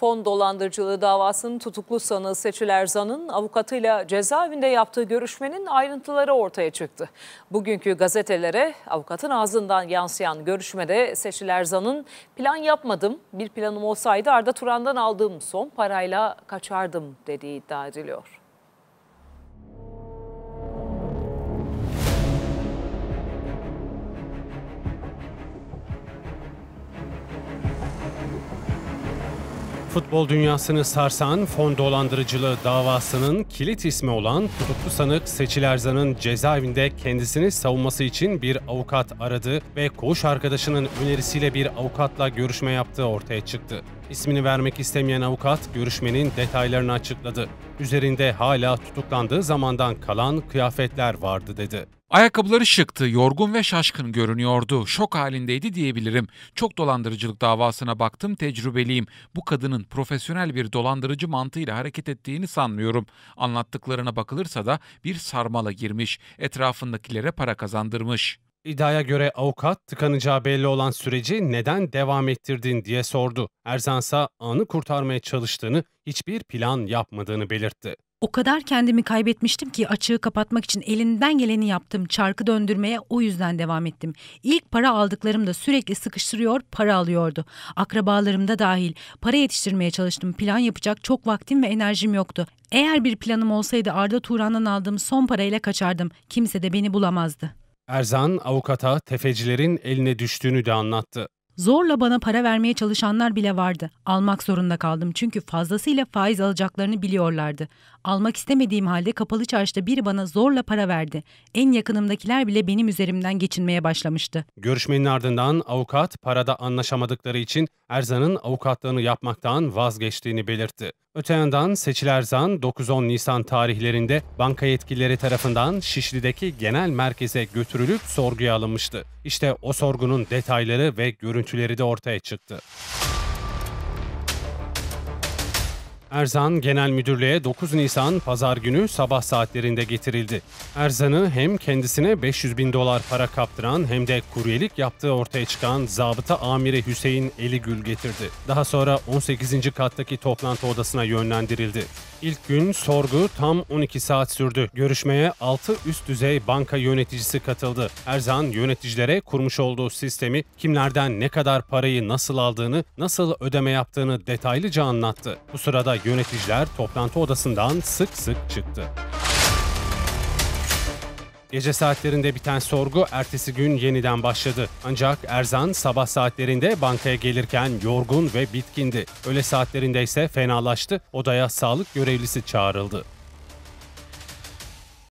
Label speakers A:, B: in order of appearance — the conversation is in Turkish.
A: Fon dolandırıcılığı davasının tutuklu sanığı Seçil Erzan'ın avukatıyla cezaevinde yaptığı görüşmenin ayrıntıları ortaya çıktı. Bugünkü gazetelere avukatın ağzından yansıyan görüşmede Seçil Erzan'ın plan yapmadım, bir planım olsaydı Arda Turan'dan aldığım son parayla kaçardım dediği iddia ediliyor.
B: Futbol dünyasını sarsan fon dolandırıcılığı davasının kilit ismi olan tutuklu sanık Seçil Erzan'ın cezaevinde kendisini savunması için bir avukat aradı ve koğuş arkadaşının önerisiyle bir avukatla görüşme yaptığı ortaya çıktı. İsmini vermek istemeyen avukat görüşmenin detaylarını açıkladı. Üzerinde hala tutuklandığı zamandan
C: kalan kıyafetler vardı dedi. Ayakkabıları şıktı, yorgun ve şaşkın görünüyordu. Şok halindeydi diyebilirim. Çok dolandırıcılık davasına baktım, tecrübeliyim. Bu kadının profesyonel bir dolandırıcı mantığıyla hareket ettiğini sanmıyorum. Anlattıklarına bakılırsa da bir sarmala girmiş, etrafındakilere para kazandırmış.
B: İddiaya göre avukat tıkanacağı belli olan süreci neden devam ettirdin diye sordu. Erzansa anı kurtarmaya çalıştığını, hiçbir plan yapmadığını belirtti.
A: O kadar kendimi kaybetmiştim ki açığı kapatmak için elinden geleni yaptım. Çarkı döndürmeye o yüzden devam ettim. İlk para aldıklarım da sürekli sıkıştırıyor, para alıyordu. Akrabalarım da dahil. Para yetiştirmeye çalıştım. Plan yapacak çok vaktim ve enerjim yoktu. Eğer bir planım olsaydı Arda Turan'dan aldığım son parayla kaçardım. Kimse de beni bulamazdı.
B: Erzan avukata tefecilerin eline düştüğünü de anlattı.
A: Zorla bana para vermeye çalışanlar bile vardı. Almak zorunda kaldım çünkü fazlasıyla faiz alacaklarını biliyorlardı. Almak istemediğim halde kapalı çarşıda biri bana zorla para verdi. En yakınımdakiler bile benim üzerimden geçinmeye başlamıştı.
B: Görüşmenin ardından avukat parada anlaşamadıkları için Erzan'ın avukatlığını yapmaktan vazgeçtiğini belirtti. Öte yandan Seçiler Zan 9-10 Nisan tarihlerinde banka yetkilileri tarafından Şişli'deki genel merkeze götürülüp sorguya alınmıştı. İşte o sorgunun detayları ve görüntüleri de ortaya çıktı. Erzan Genel Müdürlüğe 9 Nisan pazar günü sabah saatlerinde getirildi. Erzan'ı hem kendisine 500 bin dolar para kaptıran hem de kuryelik yaptığı ortaya çıkan zabıta amiri Hüseyin Eligül getirdi. Daha sonra 18. kattaki toplantı odasına yönlendirildi. İlk gün sorgu tam 12 saat sürdü. Görüşmeye 6 üst düzey banka yöneticisi katıldı. Erzan yöneticilere kurmuş olduğu sistemi, kimlerden ne kadar parayı nasıl aldığını, nasıl ödeme yaptığını detaylıca anlattı. Bu sırada yöneticiler toplantı odasından sık sık çıktı. Gece saatlerinde biten sorgu ertesi gün yeniden başladı. Ancak Erzan sabah saatlerinde bankaya gelirken yorgun ve bitkindi. Öğle saatlerinde ise fenalaştı. Odaya sağlık görevlisi çağrıldı.